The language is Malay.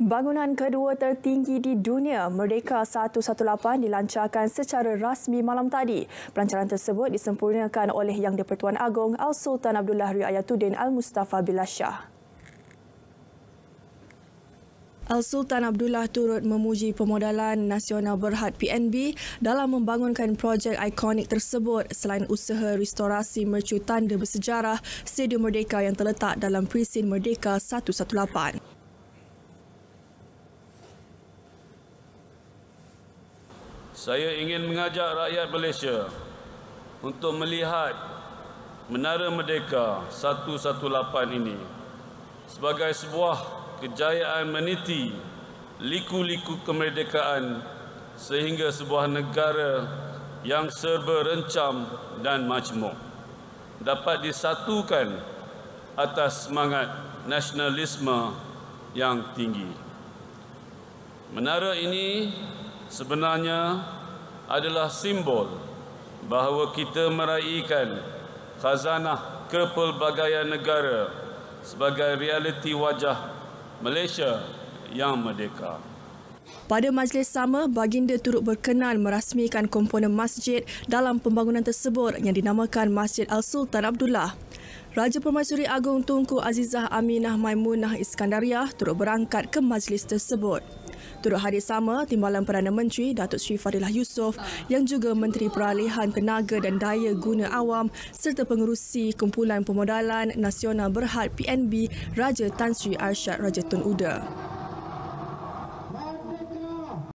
Bangunan kedua tertinggi di dunia, Merdeka 118 dilancarkan secara rasmi malam tadi. Pelancaran tersebut disempurnakan oleh Yang di Agong Al-Sultan Abdullah Riayatuddin Al-Mustafa Bilashah. Al-Sultan Abdullah turut memuji pemodalan Nasional Berhad PNB dalam membangunkan projek ikonik tersebut selain usaha restorasi mercu tanda bersejarah Stadium Merdeka yang terletak dalam Presiden Merdeka 118. saya ingin mengajak rakyat Malaysia untuk melihat Menara Merdeka 118 ini sebagai sebuah kejayaan meniti liku-liku kemerdekaan sehingga sebuah negara yang serba rencam dan majmuk dapat disatukan atas semangat nasionalisme yang tinggi. Menara ini sebenarnya adalah simbol bahawa kita meraihkan khazanah kepelbagaian negara sebagai realiti wajah Malaysia yang merdeka. Pada majlis sama, Baginda turut berkenan merasmikan komponen masjid dalam pembangunan tersebut yang dinamakan Masjid Al-Sultan Abdullah. Raja Permaisuri Agong Tunku Azizah Aminah Maimunah Iskandariah turut berangkat ke majlis tersebut. Turut hadir sama Timbalan Perdana Menteri Datuk Sri Fadilah Yusof yang juga Menteri Peralihan Tenaga dan Daya Guna Awam serta pengerusi Kumpulan Pemodalan Nasional Berhad PNB Raja Tan Sri Arsyad Raja Tun Uda.